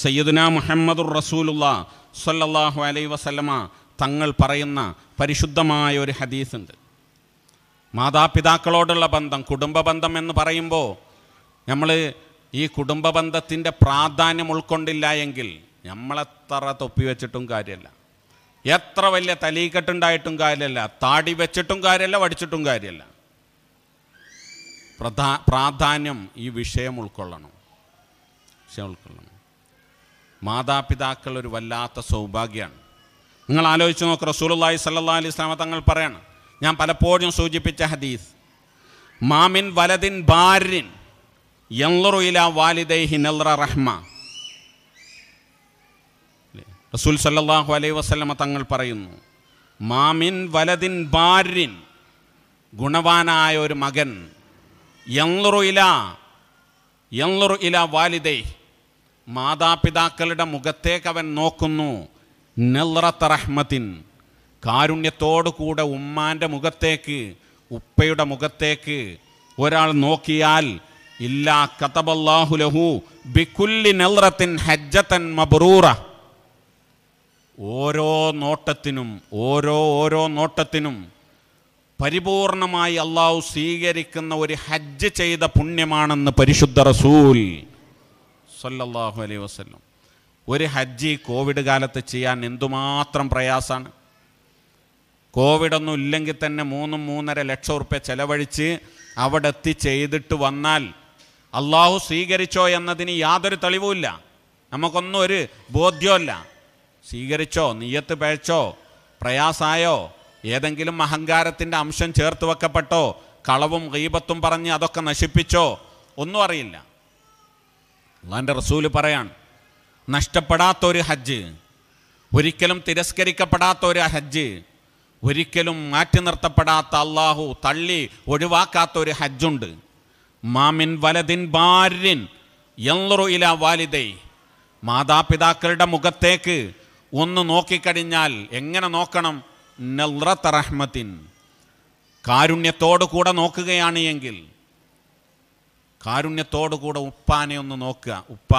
സയ്യദുന മുഹമ്മദുർ റസൂലുള്ള സല്ലല്ലാഹു അലൈ വസല്ലമ തങ്ങൾ പറയുന്ന പരിശുദ്ധമായ ഒരു ഹദീസുണ്ട് മാതാപിതാക്കളോടുള്ള ബന്ധം കുടുംബ ബന്ധം എന്ന് പറയുമ്പോൾ നമ്മൾ ഈ കുടുംബ ബന്ധത്തിൻ്റെ പ്രാധാന്യം ഉൾക്കൊണ്ടില്ല എങ്കിൽ നമ്മളെത്ര തൊപ്പി വെച്ചിട്ടും കാര്യമല്ല എത്ര വലിയ തലീക്കെട്ടുണ്ടായിട്ടും കാര്യമല്ല താടി വെച്ചിട്ടും കാര്യമല്ല വടിച്ചിട്ടും കാര്യമല്ല പ്രധാ പ്രാധാന്യം ഈ വിഷയം ഉൾക്കൊള്ളണം വിഷയം ഉൾക്കൊള്ളണം മാതാപിതാക്കൾ ഒരു വല്ലാത്ത സൗഭാഗ്യമാണ് നിങ്ങൾ ആലോചിച്ച് നോക്ക് റസൂലുള്ളാഹി സല്ലാ അലൈഹി സ്വലാമ തങ്ങൾ പറയണം ഞാൻ പലപ്പോഴും സൂചിപ്പിച്ച ഹദീസ് മാമിൻ വലദിൻ ബാരിൻ യൻലുറുയില വാലിദൈഹി നൽറ റഹ്മ റസൂൽ സല്ലാഹു അലൈഹി വസ്ലമ തങ്ങൾ പറയുന്നു മാമിൻ വലദിൻ ബാരിൻ ഗുണവാനായ ഒരു മകൻ യൻലുറുയില യൻലുറുയില വാലിദൈഹി മാതാപിതാക്കളുടെ മുഖത്തേക്ക് അവൻ നോക്കുന്നു നെൽറത്ത് റഹ്മത്തിൻ കാരുണ്യത്തോടുകൂടെ ഉമ്മാൻ്റെ മുഖത്തേക്ക് ഉപ്പയുടെ മുഖത്തേക്ക് ഒരാൾ നോക്കിയാൽ ഇല്ലാ കഥബല്ലാഹുലഹു ബിക്കുല്ലി നെൽറത്തിൻ ഹജ്ജത്തൻ മബ്രൂറ ഓരോ നോട്ടത്തിനും ഓരോ ഓരോ നോട്ടത്തിനും പരിപൂർണമായി അള്ളാഹു സ്വീകരിക്കുന്ന ഒരു ഹജ്ജ് ചെയ്ത പുണ്യമാണെന്ന് പരിശുദ്ധ റസൂൽ സല്ലല്ലാഹു അലൈഹി വസ്ലം ഒരു ഹജ്ജ് കോവിഡ് കാലത്ത് ചെയ്യാൻ എന്തുമാത്രം പ്രയാസമാണ് കോവിഡൊന്നും ഇല്ലെങ്കിൽ തന്നെ മൂന്നും മൂന്നര ലക്ഷം ഉറുപ്പ്യ ചെലവഴിച്ച് അവിടെ എത്തി ചെയ്തിട്ട് വന്നാൽ അള്ളാഹു സ്വീകരിച്ചോ എന്നതിന് യാതൊരു തെളിവുമില്ല നമുക്കൊന്നും ഒരു ബോധ്യമല്ല സ്വീകരിച്ചോ നീയത്ത് പഴച്ചോ പ്രയാസായോ ഏതെങ്കിലും അഹങ്കാരത്തിൻ്റെ അംശം ചേർത്ത് വെക്കപ്പെട്ടോ കളവും ഗീപത്തും പറഞ്ഞ് അതൊക്കെ നശിപ്പിച്ചോ ഒന്നും അറിയില്ല അള്ളാൻ്റെ റസൂല് പറയാൻ നഷ്ടപ്പെടാത്ത ഒരു ഹജ്ജ് ഒരിക്കലും തിരസ്കരിക്കപ്പെടാത്ത ഒരു ഹജ്ജ് ഒരിക്കലും മാറ്റി നിർത്തപ്പെടാത്ത അള്ളാഹു തള്ളി ഒഴിവാക്കാത്ത ഒരു ഹജ്ജുണ്ട് മാമിൻ വലതിൻ ബാര്യൻ എല്ലറു ഇല വാലിദൈ മാതാപിതാക്കളുടെ മുഖത്തേക്ക് ഒന്ന് നോക്കിക്കഴിഞ്ഞാൽ എങ്ങനെ നോക്കണം നെൽറത്ത് റഹ്മത്തിൻ കാരുണ്യത്തോടു കൂടെ നോക്കുകയാണ് എങ്കിൽ കാരുണ്യത്തോടു കൂടെ ഉപ്പാനെ ഒന്ന് നോക്കുക ഉപ്പ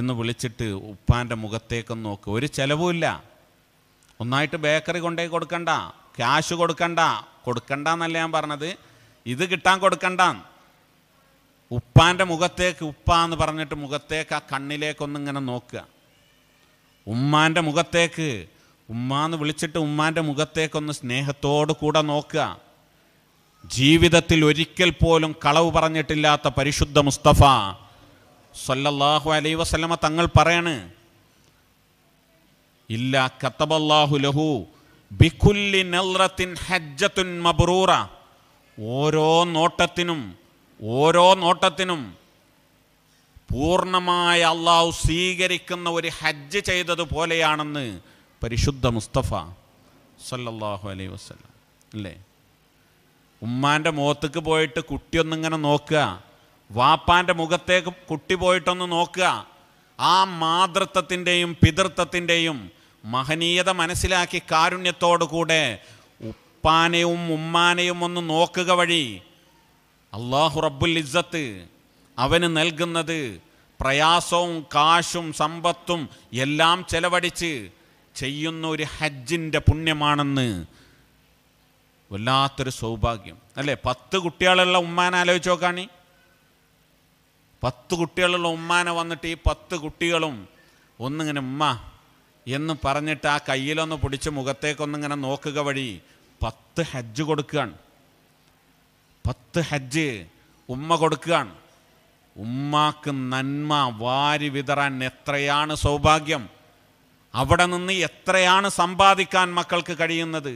എന്ന് വിളിച്ചിട്ട് ഉപ്പാൻ്റെ മുഖത്തേക്കൊന്ന് നോക്കുക ഒരു ചിലവുമില്ല ഒന്നായിട്ട് ബേക്കറി കൊണ്ടേ കൊടുക്കണ്ട ക്യാഷ് കൊടുക്കണ്ട കൊടുക്കണ്ട എന്നല്ല ഞാൻ പറഞ്ഞത് ഇത് കിട്ടാൻ കൊടുക്കണ്ട ഉപ്പാൻ്റെ മുഖത്തേക്ക് ഉപ്പ എന്ന് പറഞ്ഞിട്ട് മുഖത്തേക്ക് ആ കണ്ണിലേക്കൊന്നിങ്ങനെ നോക്കുക ഉമ്മാൻ്റെ മുഖത്തേക്ക് ഉമ്മ എന്ന് വിളിച്ചിട്ട് ഉമ്മാൻ്റെ മുഖത്തേക്കൊന്ന് സ്നേഹത്തോടു കൂടെ നോക്കുക ജീവിതത്തിൽ ഒരിക്കൽ പോലും കളവ് പറഞ്ഞിട്ടില്ലാത്ത പരിശുദ്ധ മുസ്തഫ സല്ലല്ലാഹു അലൈ വസല്ലമ തങ്ങൾ പറയാണ് ഇല്ല കത്തബല്ലാഹു ലഹു ബിഖുല്ലി നൽറത്തിൻ ഹജ്ജത്തുൻ മബ്രൂറ ഓരോ നോട്ടത്തിനും ഓരോ നോട്ടത്തിനും പൂർണ്ണമായ അള്ളാഹു സ്വീകരിക്കുന്ന ഒരു ഹജ്ജ് ചെയ്തതുപോലെയാണെന്ന് പരിശുദ്ധ മുസ്തഫ സല്ലല്ലാഹു അലൈ വസ്ലം അല്ലേ ഉമ്മാൻ്റെ മുഖത്തേക്ക് പോയിട്ട് കുട്ടിയൊന്നിങ്ങനെ നോക്കുക വാപ്പാൻ്റെ മുഖത്തേക്ക് കുട്ടി പോയിട്ടൊന്ന് നോക്കുക ആ മാതൃത്വത്തിൻ്റെയും പിതൃത്വത്തിൻ്റെയും മഹനീയത മനസ്സിലാക്കി കാരുണ്യത്തോടുകൂടെ ഉപ്പാനെയും ഉമ്മാനെയും ഒന്ന് നോക്കുക വഴി അള്ളാഹു റബ്ബുൽ ഇസ്സത്ത് അവന് നൽകുന്നത് പ്രയാസവും കാശും സമ്പത്തും എല്ലാം ചെലവഴിച്ച് ചെയ്യുന്ന ഒരു ഹജ്ജിൻ്റെ പുണ്യമാണെന്ന് വല്ലാത്തൊരു സൗഭാഗ്യം അല്ലേ പത്ത് കുട്ടികളുള്ള ഉമ്മാനെ ആലോചിച്ച് നോക്കാണി പത്ത് കുട്ടികളുള്ള ഉമ്മാനെ വന്നിട്ട് ഈ പത്ത് കുട്ടികളും ഒന്നിങ്ങനെ ഉമ്മ എന്ന് പറഞ്ഞിട്ട് ആ കയ്യിലൊന്ന് പിടിച്ച് മുഖത്തേക്കൊന്നിങ്ങനെ നോക്കുക വഴി പത്ത് ഹജ്ജ് കൊടുക്കുകയാണ് പത്ത് ഹജ്ജ് ഉമ്മ കൊടുക്കുകയാണ് ഉമ്മാക്ക് നന്മ വാരി വിതറാൻ എത്രയാണ് സൗഭാഗ്യം അവിടെ നിന്ന് എത്രയാണ് സമ്പാദിക്കാൻ മക്കൾക്ക് കഴിയുന്നത്